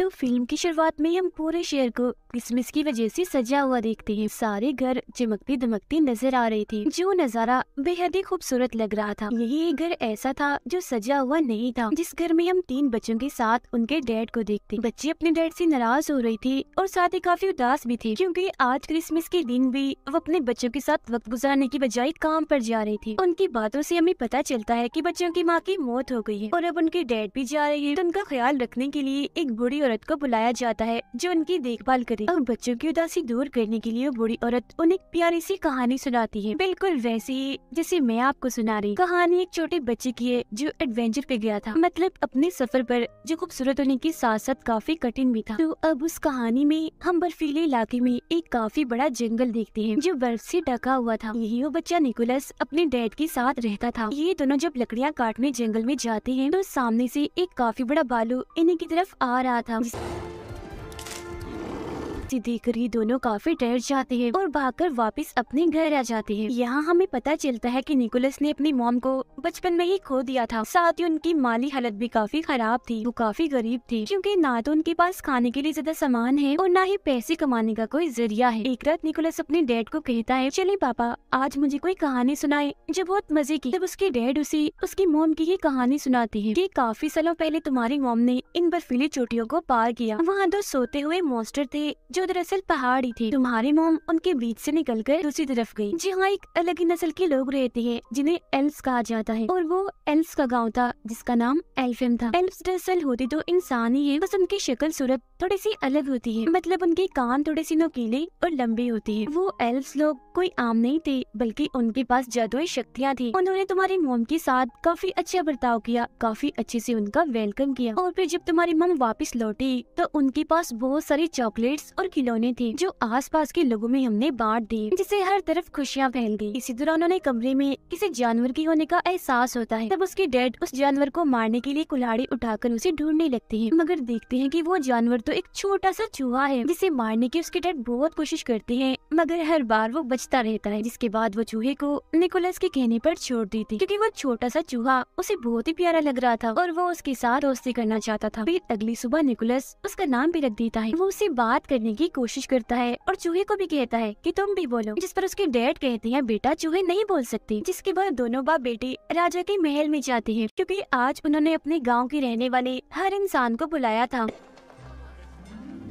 तो फिल्म की शुरुआत में हम पूरे शहर को क्रिसमस की वजह से सजा हुआ देखते हैं सारे घर चमकती दमकती नजर आ रही थी जो नज़ारा बेहद ही खूबसूरत लग रहा था यही घर ऐसा था जो सजा हुआ नहीं था जिस घर में हम तीन बच्चों के साथ उनके डैड को देखते बच्चे अपने डैड से नाराज हो रही थी और साथ ही काफी उदास भी थी क्योंकि आज क्रिसमस के दिन भी वो अपने बच्चों के साथ वक्त गुजारने की बजाय काम पर जा रही थी उनकी बातों से हमें पता चलता है कि बच्चों की माँ की मौत हो गई है और अब उनके डैड भी जा रहे हैं तो उनका ख्याल रखने के लिए एक बुढ़ी औरत को बुलाया जाता है जो उनकी देखभाल करे और बच्चों की उदासी दूर करने के लिए बूढ़ी औरत उन्हें प्यारी सी कहानी सुनाती है बिल्कुल वैसे ही जैसे मैं आपको सुना रही कहानी एक छोटे बच्चे की है जो एडवेंचर पे गया था मतलब अपने सफर पर जो खूबसूरत होने के साथ साथ काफी कठिन भी था तो अब उस कहानी में हम बर्फीले इलाके में एक काफी बड़ा जंगल देखते हैं जो बर्फ से ढका हुआ था यही वो बच्चा निकोलस अपने डैड के साथ रहता था ये दोनों जब लकड़ियाँ काटने जंगल में जाते हैं तो सामने से एक काफी बड़ा बालू इन्हीं की तरफ आ रहा था Então... आती देखकर ये दोनों काफी डर जाते हैं और भागकर वापस अपने घर आ जाते हैं यहाँ हमें पता चलता है कि निकोलस ने अपनी मॉम को बचपन में ही खो दिया था साथ ही उनकी माली हालत भी काफी खराब थी वो काफी गरीब थी क्योंकि ना तो उनके पास खाने के लिए ज्यादा सामान है और ना ही पैसे कमाने का कोई जरिया है एक रात निकोलस अपने डैड को कहता है चले पापा आज मुझे कोई कहानी सुनाए जो बहुत मजे की जब उसके डैड उसे उसकी मोम की ही कहानी सुनाती है कि काफी सालों पहले तुम्हारी मोम ने इन बर्फीली चोटियों को पार किया वहाँ दो तो सोते हुए मॉन्स्टर थे जो जो दरअसल पहाड़ी थी तुम्हारी मोम उनके बीच से निकल कर दूसरी तरफ गयी जी हाँ एक अलग ही नस्ल के लोग रहते हैं जिन्हें एल्फ्स कहा जाता है और वो एल्फ्स का गाँव था जिसका नाम एल्फिम था एल्फ्स दरअसल होते तो इंसान ही है बस उनकी शक्ल सूरत थोड़ी सी अलग होती है मतलब उनके कान थोड़े सी नोकीले और लंबे होते हैं वो एल्फ लोग कोई आम नहीं थे बल्कि उनके पास जादुई शक्तियाँ थी उन्होंने तुम्हारी मोम के साथ काफी अच्छा बर्ताव किया काफी अच्छे से उनका वेलकम किया और फिर जब तुम्हारी मोम वापस लौटी तो उनके पास बहुत सारी चॉकलेट्स और खिलौने थे जो पास के लोगों में हमने बांट दिए जिसे हर तरफ खुशियाँ फैल गई इसी दौरान उन्होंने कमरे में किसी जानवर के होने का एहसास होता है तब उसके डैड उस जानवर को मारने के लिए कुल्हाड़ी उठाकर उसे ढूंढने लगते है मगर देखते हैं की वो जानवर तो तो एक छोटा सा चूहा है जिसे मारने की उसके डैड बहुत कोशिश करते हैं मगर हर बार वो बचता रहता है जिसके बाद वो चूहे को निकोलस के कहने पर छोड़ देती क्योंकि वो छोटा सा चूहा उसे बहुत ही प्यारा लग रहा था और वो उसके साथ दोस्ती करना चाहता था फिर अगली सुबह निकोलस उसका नाम भी रख देता है वो उसे बात करने की कोशिश करता है और चूहे को भी कहता है की तुम भी बोलो जिस पर उसके डैड कहते हैं बेटा चूहे नहीं बोल सकते जिसके बाद दोनों बाप बेटी राजा के महल में जाते हैं क्यूँकी आज उन्होंने अपने गाँव के रहने वाले हर इंसान को बुलाया था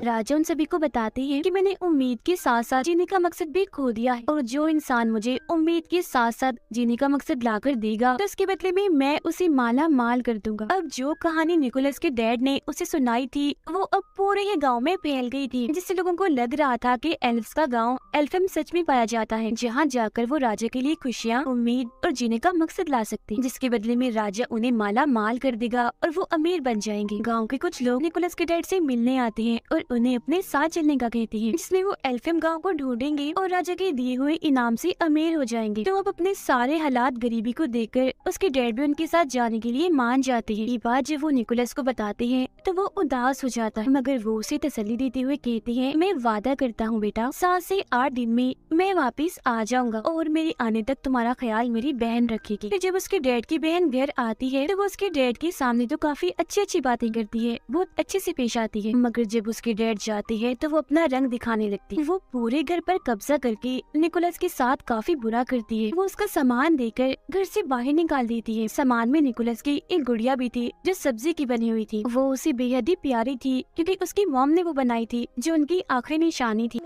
राजा उन सभी को बताते हैं कि मैंने उम्मीद के साथ साथ जीने का मकसद भी खो दिया है और जो इंसान मुझे उम्मीद के साथ साथ जीने का मकसद ला कर देगा तो उसके बदले में मैं उसे माला माल कर दूंगा अब जो कहानी निकोलस के डैड ने उसे सुनाई थी वो अब पूरे ही गाँव में फैल गयी थी जिससे लोगों को लग रहा था की एल्फ का गाँव एल्फम सच में पाया जाता है जहाँ जाकर वो राजा के लिए खुशियाँ उम्मीद और जीने का मकसद ला सकते जिसके बदले में राजा उन्हें माला माल कर देगा और वो अमीर बन जाएंगे गाँव के कुछ लोग निकोलस के डैड से मिलने आते हैं और उन्हें अपने साथ चलने का कहती है जिसमें वो एल्फिम गाँव को ढूंढेंगे और राजा के दिए हुए इनाम से अमीर हो जाएंगे तो अब अपने सारे हालात गरीबी को देखकर उसके डैड भी उनके साथ जाने के लिए मान जाते हैं ये बात जब वो निकोलस को बताते हैं तो वो उदास हो जाता है मगर वो उसे तसली देते हुए कहती है मैं वादा करता हूँ बेटा सात से आठ दिन में मैं वापिस आ जाऊंगा और मेरे आने तक तुम्हारा ख्याल मेरी बहन रखेगी फिर जब उसके डैड की बहन घर आती है तो वो उसके डैड के सामने तो काफी अच्छी अच्छी बातें करती है बहुत अच्छे से पेश आती है मगर जब उसके बैरियर जाती है तो वो अपना रंग दिखाने लगती है वो पूरे घर पर कब्जा करके निकोलस के साथ काफी बुरा करती है वो उसका सामान देकर घर से बाहर निकाल देती है सामान में निकोलस की एक गुड़िया भी थी जो सब्जी की बनी हुई थी वो उसे बेहद ही प्यारी थी क्योंकि उसकी मॉम ने वो बनाई थी जो उनकी आखिरी निशानी थी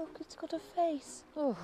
Look,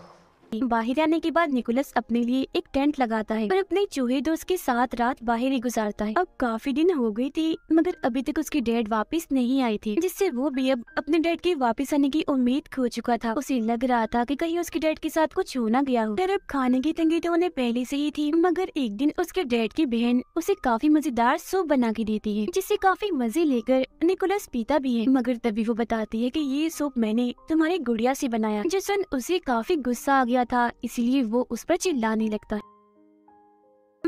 बाहर आने के बाद निकोलस अपने लिए एक टेंट लगाता है और अपने चूहे दोस्त के साथ रात बाहर ही गुजारता है अब काफी दिन हो गई थी मगर अभी तक उसकी डेड वापस नहीं आई थी जिससे वो भी अब अपने डेड के वापस आने की उम्मीद खो चुका था उसे लग रहा था कि कहीं उसके डेड के साथ कुछ होना गया हो पर अब खाने की तंगी तो उन्हें पहले से ही थी मगर एक दिन उसके डेड की बहन उसे काफी मजेदार सूप बना के देती है जिससे काफी मजे लेकर निकोलस पीता भी है मगर तभी वो बताती है की ये सूप मैंने तुम्हारी गुड़िया से बनाया जिस उसे काफी गुस्सा आ गया किया था इसलिए वो उस पर चिल्लाने लगता है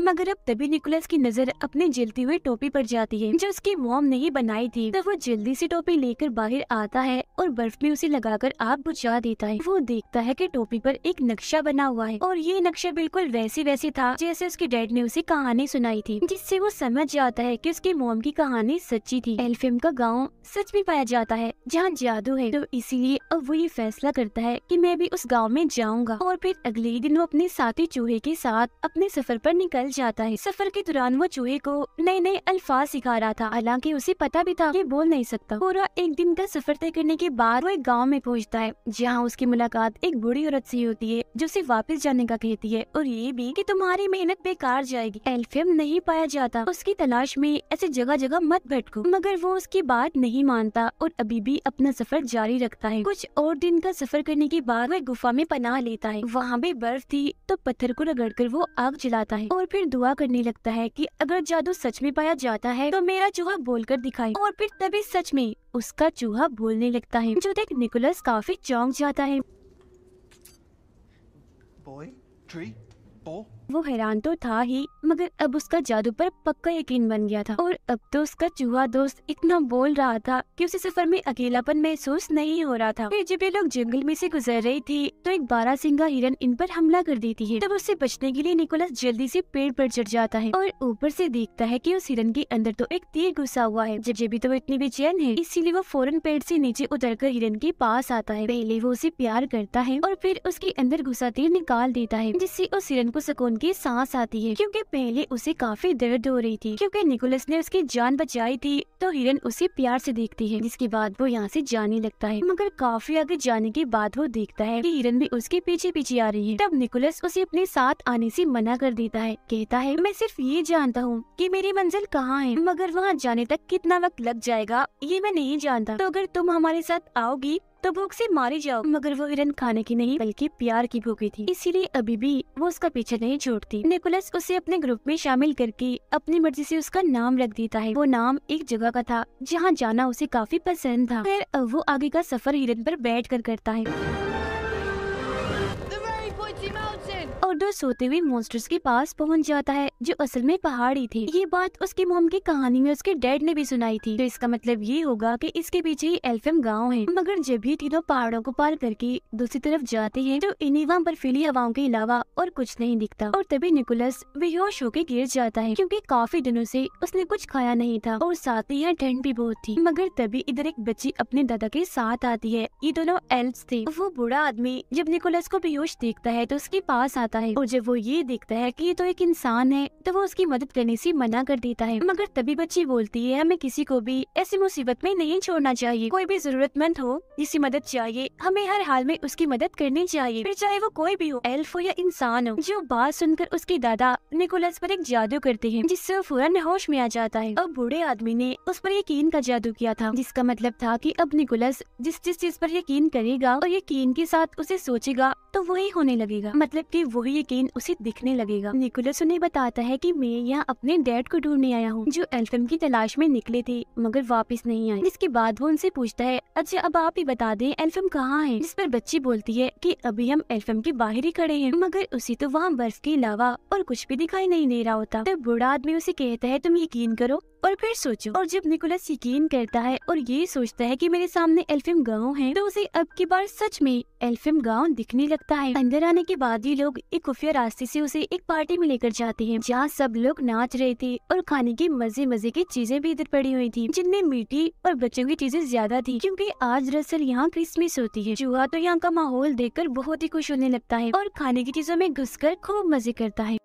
मगर अब तभी निकोलस की नजर अपने जलती हुई टोपी पर जाती है जो उसकी मोम नहीं बनाई थी तब तो वो जल्दी से टोपी लेकर बाहर आता है और बर्फ में उसे लगाकर आग बुझा देता है वो देखता है कि टोपी पर एक नक्शा बना हुआ है और ये नक्शा बिल्कुल वैसे वैसे था जैसे उसके डैड ने उसे कहानी सुनाई थी जिससे वो समझ जाता है की उसकी मोम की कहानी सच्ची थी एल्फिम का गाँव सच में पाया जाता है जहाँ जादू है तो इसीलिए अब वो ये फैसला करता है की मैं भी उस गाँव में जाऊँगा और फिर अगले दिन वो अपने साथी चूहे के साथ अपने सफर पर निकल जाता है सफर के दौरान वो चूहे को नए नए अल्फाज सिखा रहा था हालांकि उसे पता भी था कि बोल नहीं सकता पूरा एक दिन का सफर तय करने के बाद वो एक गाँव में पहुँचता है जहाँ उसकी मुलाकात एक बूढ़ी औरत ऐसी होती है जो उसे वापस जाने का कहती है और ये भी की तुम्हारी मेहनत बेकार जाएगी एल्फियम नहीं पाया जाता उसकी तलाश में ऐसे जगह जगह मत भटको मगर वो उसकी बात नहीं मानता और अभी भी अपना सफर जारी रखता है कुछ और दिन का सफर करने के बाद वह गुफा में पनाह लेता है वहाँ पे बर्फ थी तो पत्थर को रगड़ कर वो आग जलाता है और फिर दुआ करने लगता है कि अगर जादू सच में पाया जाता है तो मेरा चूहा बोलकर दिखाए और फिर तभी सच में उसका चूहा बोलने लगता है जो देख निकोलस काफी चौंक जाता है Boy, three, four. वो हैरान तो था ही मगर अब उसका जादू पर पक्का यकीन बन गया था और अब तो उसका चूहा दोस्त इतना बोल रहा था कि उसे सफर में अकेलापन महसूस नहीं हो रहा था फिर जब ये लोग जंगल में से गुजर रही थी तो एक बारह सिंगा हिरन इन पर हमला कर देती है तब उससे बचने के लिए निकोलस जल्दी से पेड़ पर चढ़ जाता है और ऊपर से देखता है की उस हिरन के अंदर तो एक तीर घुसा हुआ है जब जब तो इतनी बेचैन है इसीलिए वो फौरन पेड़ ऐसी नीचे उतर हिरन के पास आता है पहले वो उसे प्यार करता है और फिर उसके अंदर घुसा तीर निकाल देता है जिससे उस हिरन को सकून उनकी सांस आती है क्योंकि पहले उसे काफी दर्द हो रही थी क्योंकि निकोलस ने उसकी जान बचाई थी तो हिरन उसे प्यार से देखती है जिसके बाद वो यहाँ से जाने लगता है मगर काफी आगे जाने के बाद वो देखता है कि हिरन भी उसके पीछे पीछे आ रही है तब निकोलस उसे अपने साथ आने से मना कर देता है कहता है मैं सिर्फ ये जानता हूँ कि मेरी मंजिल कहाँ है मगर वहाँ जाने तक कितना वक्त लग जाएगा ये मैं नहीं जानता तो अगर तुम हमारे साथ आओगी तो भूख से मारी जाओ मगर वो हिरन खाने की नहीं बल्कि प्यार की भूखी थी इसीलिए अभी भी वो उसका पीछा नहीं छोड़ती निकोलस उसे अपने ग्रुप में शामिल करके अपनी मर्जी से उसका नाम रख देता है वो नाम एक जगह का था जहाँ जाना उसे काफी पसंद था फिर वो आगे का सफर हिरन पर बैठ कर करता है दो सोते हुए मॉन्स्टर्स के पास पहुंच जाता है जो असल में पहाड़ी थी ये बात उसकी मोम की कहानी में उसके डैड ने भी सुनाई थी तो इसका मतलब ये होगा कि इसके पीछे ही एल्फेम गांव है मगर जब भी तीनों पहाड़ों को पार करके दूसरी तरफ जाते हैं तो इन्हीं वहाँ बर्फीली हवाओं के अलावा और कुछ नहीं दिखता और तभी निकोलस बेहोश होकर गिर जाता है क्यूँकी काफी दिनों से उसने कुछ खाया नहीं था और साथ ही यहाँ ठंड भी बहुत थी मगर तभी इधर एक बच्ची अपने दादा के साथ आती है ये दोनों एल्फ थे वो बूढ़ा आदमी जब निकोलस को बेहोश देखता है तो उसके पास आता है और जब वो ये देखता है की ये तो एक इंसान है तो वो उसकी मदद करने से मना कर देता है मगर तभी बच्ची बोलती है हमें किसी को भी ऐसी मुसीबत में नहीं छोड़ना चाहिए कोई भी जरूरतमंद हो जिसकी मदद चाहिए हमें हर हाल में उसकी मदद करनी चाहिए फिर चाहे वो कोई भी हो एल्फ हो या इंसान हो जो बात सुनकर उसके दादा निकोलस पर एक जादू करते हैं जिससे वो फौरन होश में आ जाता है अब बूढ़े आदमी ने उस पर यकीन का जादू किया था जिसका मतलब था कि अब निकोलस जिस जिस चीज पर यकीन करेगा और यकीन के साथ उसे सोचेगा तो वही होने लगेगा मतलब कि वही ये केन उसे दिखने लगेगा निकोलस उन्हें बताता है कि मैं यहाँ अपने डैड को ढूंढने आया हूँ जो एल्फम की तलाश में निकले थे मगर वापस नहीं आए इसके बाद वो उनसे पूछता है अच्छा अब आप ही बता दें एल्फम कहाँ है जिस पर बच्ची बोलती है कि अभी हम एल्फम के बाहर ही खड़े हैं मगर उसे तो वहाँ बर्फ के अलावा और कुछ भी दिखाई नहीं दे रहा होता तो बूढ़ा आदमी उसे कहता है तुम यकीन करो और फिर सोचो और जब निकोलस यकीन करता है और ये सोचता है कि मेरे सामने एल्फिम गाँव है तो उसे अब की बार सच में एल्फिम गाँव दिखने लगता है अंदर आने के बाद ये लोग एक खुफिया रास्ते से उसे एक पार्टी में लेकर जाते हैं जहाँ सब लोग नाच रहे थे और खाने की मजे मजे की चीजें भी इधर पड़ी हुई थी जिनमें मीठी और बच्चों की चीजें ज्यादा थी क्यूँकी आज दरअसल यहाँ क्रिसमस होती है चूहा तो यहाँ का माहौल देख बहुत ही खुश होने लगता है और खाने की चीजों में घुस खूब मजे करता है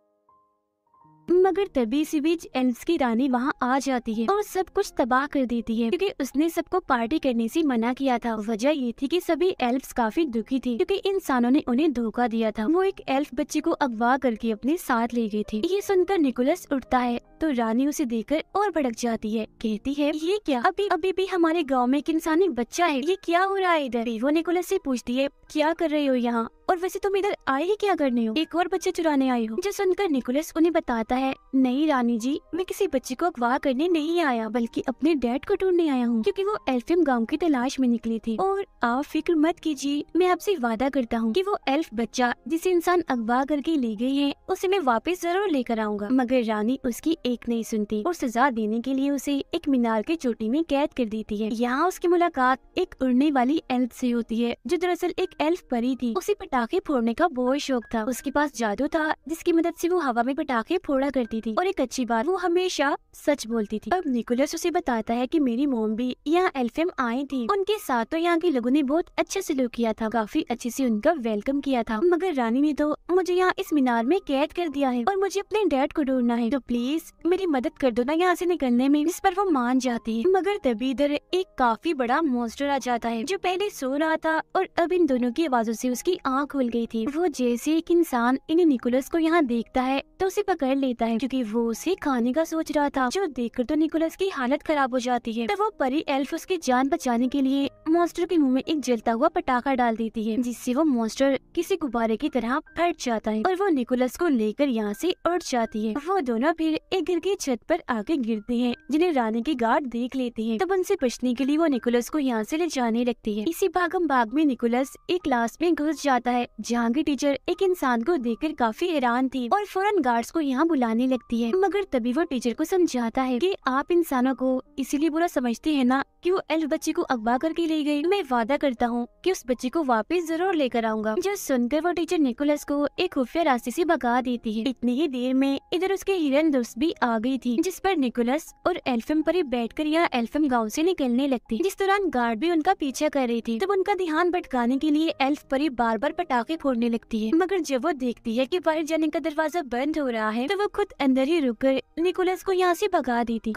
मगर तभी इसी बीच एल्स की रानी वहाँ आ जाती है और सब कुछ तबाह कर देती है क्योंकि उसने सबको पार्टी करने से मना किया था वजह ये थी कि सभी एल्फ्स काफी दुखी थी क्योंकि इंसानों ने उन्हें धोखा दिया था वो एक एल्फ बच्चे को अगवा करके अपने साथ ले गई थी ये सुनकर निकोलस उठता है तो रानी उसे देखकर और भड़क जाती है कहती है ये क्या अभी अभी भी हमारे गाँव में एक इंसानी बच्चा है ये क्या हो रहा है इधर वो निकोलस से पूछती है क्या कर रहे हो यहाँ और वैसे तुम इधर आए ही क्या करने हो एक और बच्चे चुराने आए हो जो सुनकर निकोलस उन्हें बताता है नहीं रानी जी मैं किसी बच्चे को अगवा करने नहीं आया बल्कि अपने डैड को ढूंढने आया हूँ क्योंकि वो एल्फिम गांव की तलाश में निकली थी और आप फिक्र मत कीजिए मैं आपसे वादा करता हूँ कि वो एल्फ बच्चा जिसे इंसान अगवा करके ले गए है उसे मैं वापस जरूर लेकर आऊंगा मगर रानी उसकी एक नहीं सुनती और सजा देने के लिए उसे एक मीनार की चोटी में कैद कर देती है यहाँ उसकी मुलाकात एक उड़ने वाली एल्फ से होती है जो दरअसल एक एल्फ परी थी उसे पटाखे फोड़ने का बहुत शौक था उसके पास जादू था जिसकी मदद से वो हवा में पटाखे फोड़ा करती थी और एक अच्छी बात वो हमेशा सच बोलती थी अब निकोलस उसे बताता है कि मेरी मोम भी यहाँ एल्फेम आई थी उनके साथ तो यहाँ के लोगों ने बहुत अच्छा सलूक किया था काफी अच्छे से उनका वेलकम किया था मगर रानी ने तो मुझे यहाँ इस मीनार में कैद कर दिया है और मुझे अपने डैड को ढूंढना है तो प्लीज मेरी मदद कर दो ना यहाँ से निकलने में इस पर वो मान जाती है मगर तभी इधर एक काफी बड़ा मॉन्स्टर आ जाता है जो पहले सो रहा था और अब इन दोनों की आवाजों से उसकी आँख खुल गई थी वो जैसे एक इंसान इन निकोलस को यहाँ देखता है तो उसे पकड़ लेता है क्योंकि वो उसे खाने का सोच रहा था जो देखकर तो निकोलस की हालत खराब हो जाती है तो वो परी एल्फ उसकी जान बचाने के लिए मॉन्स्टर के मुंह में एक जलता हुआ पटाखा डाल देती है जिससे वो मॉन्स्टर किसी गुब्बारे की तरह फट जाता है और वो निकोलस को लेकर यहाँ से उठ जाती है वो दोनों फिर एक घर की छत पर आके गिरते हैं जिन्हें रानी की गार्ड देख लेती है तब उनसे बचने के लिए वो निकोलस को यहाँ से ले जाने लगती है इसी भागम भाग में निकोलस एक क्लास में घुस जाता है है जहाँ की टीचर एक इंसान को देखकर काफी हैरान थी और फौरन गार्ड्स को यहाँ बुलाने लगती है मगर तभी वो टीचर को समझाता है कि आप इंसानों को इसीलिए बुरा समझते हैं ना कि वो एल्फ बच्चे को अगवा करके ले गई मैं वादा करता हूँ कि उस बच्चे को वापस जरूर लेकर आऊंगा जो सुनकर वो टीचर निकोलस को एक खुफिया रास्ते से भगा देती है इतनी ही देर में इधर उसके हिरन दोस्त भी आ गई थी जिस पर निकोलस और एल्फम पर कर यहाँ एल्फम गाँव से निकलने लगती जिस दौरान गार्ड भी उनका पीछा कर रही थी तब उनका ध्यान भटकाने के लिए एल्फ परी बार बार पटाखे फोड़ने लगती है मगर जब वो देखती है कि बाहर जाने का दरवाजा बंद हो रहा है तो वो खुद अंदर ही रुक कर निकोलस को यहाँ से भगा देती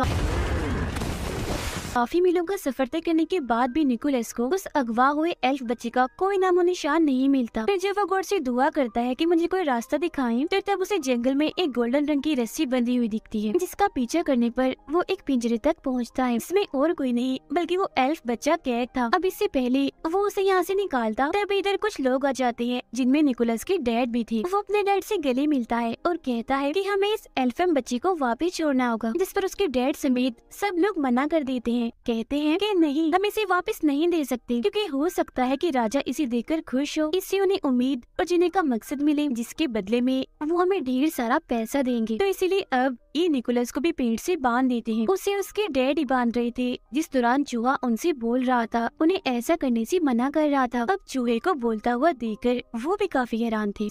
काफी मीलों का सफर तय करने के बाद भी निकोलस को उस अगवा हुए एल्फ बच्चे का कोई नामो निशान नहीं मिलता फिर जब वो गौर से दुआ करता है कि मुझे कोई रास्ता दिखाए तो तब उसे जंगल में एक गोल्डन रंग की रस्सी बंधी हुई दिखती है जिसका पीछा करने पर वो एक पिंजरे तक पहुँचता है इसमें और कोई नहीं बल्कि वो एल्फ बच्चा कैद था अब इससे पहले वो उसे यहाँ ऐसी निकालता तब इधर कुछ लोग आ जाते हैं जिनमें निकोलस की डैड भी थी वो अपने डैड ऐसी गले मिलता है और कहता है की हमें इस एल्फम बच्ची को वापिस छोड़ना होगा जिस पर उसके डैड समेत सब लोग मना कर देते हैं हैं कहते हैं कि नहीं हम इसे वापस नहीं दे सकते क्योंकि हो सकता है कि राजा इसे देकर खुश हो इससे उन्हें उम्मीद और जीने का मकसद मिले जिसके बदले में वो हमें ढेर सारा पैसा देंगे तो इसीलिए अब ये निकोलस को भी पेड़ से बांध देते हैं उसे उसके डैडी बांध रहे थे जिस दौरान चूहा उनसे बोल रहा था उन्हें ऐसा करने से मना कर रहा था अब चूहे को बोलता हुआ देखकर वो भी काफी हैरान थे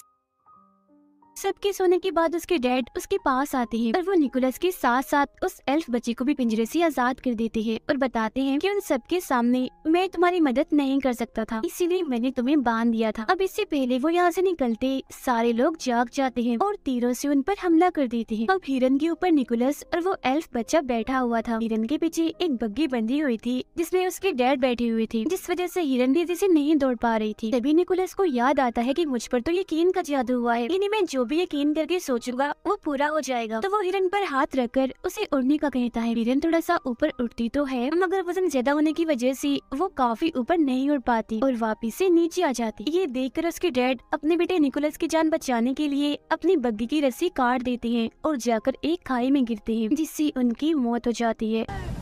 सबके सोने के बाद उसके डैड उसके पास आते हैं और वो निकोलस के साथ साथ उस एल्फ बच्चे को भी पिंजरे से आजाद कर देते हैं और बताते हैं कि उन सबके सामने मैं तुम्हारी मदद नहीं कर सकता था इसीलिए मैंने तुम्हें बांध दिया था अब इससे पहले वो यहाँ से निकलते सारे लोग जाग जाते हैं और तीरों से उन पर हमला कर देते हैं अब हिरन के ऊपर निकोलस और वो एल्फ बच्चा बैठा हुआ था हिरन के पीछे एक बग्घी बंधी हुई थी जिसमे उसके डैड बैठे हुए थे जिस वजह से हिरन तेजी से नहीं दौड़ पा रही थी तभी निकोलस को याद आता है की मुझ पर तो यकीन का जादू हुआ है इन्हें मैं जो भी यकीन करके सोचूंगा वो पूरा हो जाएगा तो वो हिरन पर हाथ रखकर उसे उड़ने का कहता है हिरन थोड़ा सा ऊपर उठती तो है मगर वजन ज्यादा होने की वजह से वो काफी ऊपर नहीं उड़ पाती और वापिस से नीचे आ जाती ये देखकर उसके डैड अपने बेटे निकोलस की जान बचाने के लिए अपनी बग्घी की रस्सी काट देते हैं और जाकर एक खाई में गिरते हैं जिससे उनकी मौत हो जाती है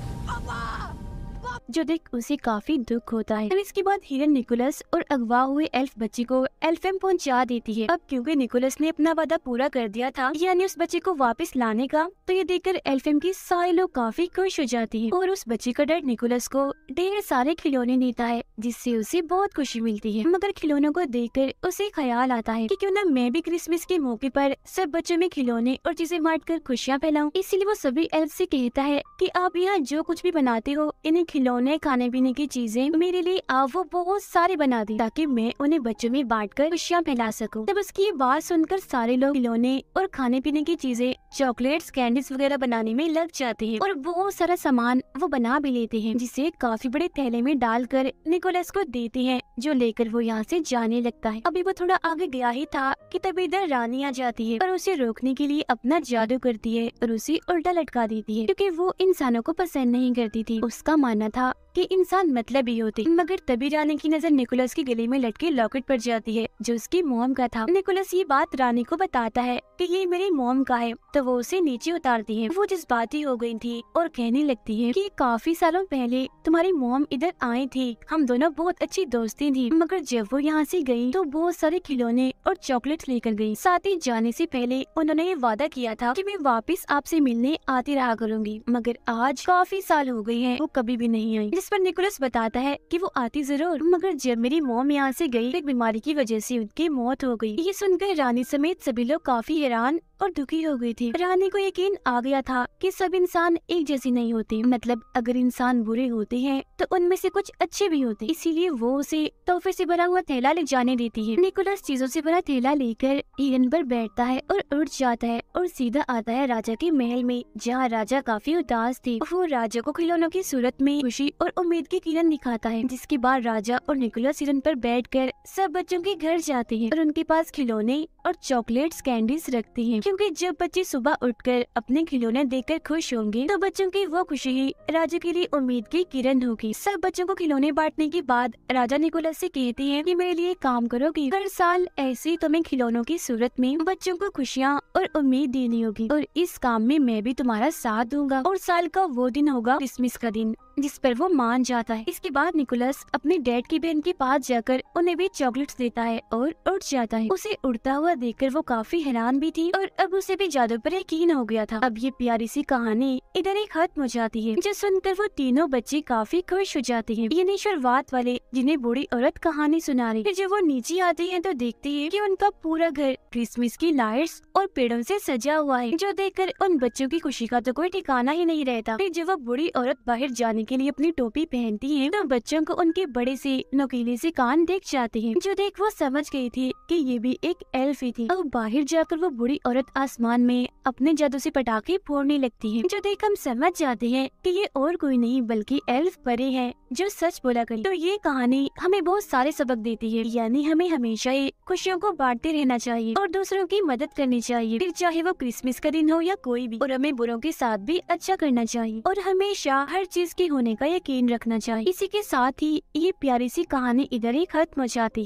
जो देख उसे काफी दुख होता है इसके बाद हिरन निकोलस और अगवा हुए एल्फ बच्चे को एल्फेम पहुंचा देती है अब क्योंकि निकोलस ने अपना वादा पूरा कर दिया था यानी उस बच्चे को वापस लाने का तो ये देखकर एल्फेम की सारे लोग काफी खुश हो जाती है और उस बच्चे का डर निकोलस को ढेर सारे खिलौने देता है जिससे उसे बहुत खुशी मिलती है मगर खिलौनों को देख उसे ख्याल आता है की क्यों न मैं भी क्रिसमस के मौके आरोप सब बच्चों में खिलौने और चीजें बांट कर खुशियाँ फैलाऊ इसीलिए वो सभी एल्फ ऐसी कहता है की आप यहाँ जो कुछ भी बनाते हो इन्हें खिलौने खिलौने खाने पीने की चीजें मेरे लिए वो बहुत सारी बना दी ताकि मैं उन्हें बच्चों में बांट कर खुशियाँ फैला सकूँ तब उसकी बात सुनकर सारे लोग खिलौने और खाने पीने की चीजें चॉकलेट कैंडीज वगैरह बनाने में लग जाते हैं और बहुत सारा सामान वो बना भी लेते हैं जिसे काफी बड़े थैले में डालकर निकोलस को देते हैं जो लेकर वो यहाँ से जाने लगता है अभी वो थोड़ा आगे गया ही था कि तभी इधर रानी आ जाती है और उसे रोकने के लिए अपना जादू करती है और उसे उल्टा लटका देती है क्योंकि वो इंसानों को पसंद नहीं करती थी उसका मानना था था कि इंसान मतलब ही होती मगर तभी रानी की नजर निकोलस के गले में लटके लॉकेट पर जाती है जो उसकी मोम का था निकोलस ये बात रानी को बताता है कि ये मेरी मोम का है तो वो उसे नीचे उतारती है वो जज्बाती हो गई थी और कहने लगती है कि काफी सालों पहले तुम्हारी मोम इधर आई थी हम दोनों बहुत अच्छी दोस्ती थी मगर जब वो यहाँ ऐसी गयी तो बहुत सारे खिलौने और चॉकलेट लेकर गयी साथ ही जाने ऐसी पहले उन्होंने ये वादा किया था कि मैं वापिस आपसे मिलने आती रहा करूँगी मगर आज काफी साल हो गयी है वो कभी भी नहीं नहीं हुई जिस पर निकोलस बताता है की वो आती जरूर मगर जब मेरी मोम यहाँ ऐसी गयी एक बीमारी की वजह ऐसी उनकी मौत हो गयी ये सुनकर रानी समेत सभी लोग काफी हैरान और दुखी हो गई थी रानी को यकीन आ गया था कि सब इंसान एक जैसे नहीं होते मतलब अगर इंसान बुरे होते हैं तो उनमें से कुछ अच्छे भी होते इसीलिए वो उसे तोहफे से भरा हुआ थैला ले जाने देती है निकोलस चीजों से भरा थैला लेकर हिरन पर बैठता है और उठ जाता है और सीधा आता है राजा के महल में जहाँ राजा काफी उदास थे वो राजा को खिलौनों की सूरत में खुशी और उम्मीद की किरण दिखाता है जिसके बाद राजा और निकोलस हिरन पर बैठ सब बच्चों के घर जाते हैं और उनके पास खिलौने और चॉकलेट्स कैंडीज रखते हैं क्योंकि जब बच्चे सुबह उठकर अपने खिलौने देखकर खुश होंगे तो बच्चों की वो खुशी ही राजा के लिए उम्मीद की किरण होगी सब बच्चों को खिलौने बांटने के बाद राजा निकोलस से कहती है कि मेरे लिए काम करोगी हर साल ऐसी तुम्हें खिलौनों की सूरत में बच्चों को खुशियाँ और उम्मीद देनी होगी और इस काम में मैं भी तुम्हारा साथ दूंगा और साल का वो दिन होगा क्रिसमस का दिन जिस पर वो मान जाता है इसके बाद निकोलस अपने डैड की बहन के पास जाकर उन्हें भी चॉकलेट देता है और उठ जाता है उसे उड़ता हुआ देखकर वो काफी हैरान भी थी और अब उसे भी जादू पर यकीन हो गया था अब ये प्यारी सी कहानी इधर ही खत्म हो जाती है जो सुनकर वो तीनों बच्चे काफी खुश हो जाते हैं ये शुरुआत वाले जिन्हें बूढ़ी औरत कहानी सुना रही जब वो नीचे आते हैं तो देखते हैं कि उनका पूरा घर क्रिसमस की लाइट्स और पेड़ों से सजा हुआ है जो देखकर उन बच्चों की खुशी का तो कोई ठिकाना ही नहीं रहता फिर जब वो बूढ़ी औरत बाहर जाने के लिए अपनी टोपी पहनती है तो बच्चों को उनके बड़े से नकेले से कान देख जाते हैं जो देख वो समझ गई थी कि ये भी एक एल्फ ही थी और बाहर जाकर वो बुरी औरत आसमान में अपने जादू से पटाखे फोड़ने लगती है जो देख हम समझ जाते हैं कि ये और कोई नहीं बल्कि एल्फ परे है जो सच बोला कर तो ये कहानी हमें बहुत सारे सबक देती है यानी हमें हमेशा ही खुशियों को बांटते रहना चाहिए और दूसरों की मदद करनी चाहिए फिर चाहे वो क्रिसमस का दिन हो या कोई भी और हमें बुरों के साथ भी अच्छा करना चाहिए और हमेशा हर चीज की होने का यकीन रखना चाहिए इसी के साथ ही ये प्यारी सी कहानी इधर ही खत्म हो जाती है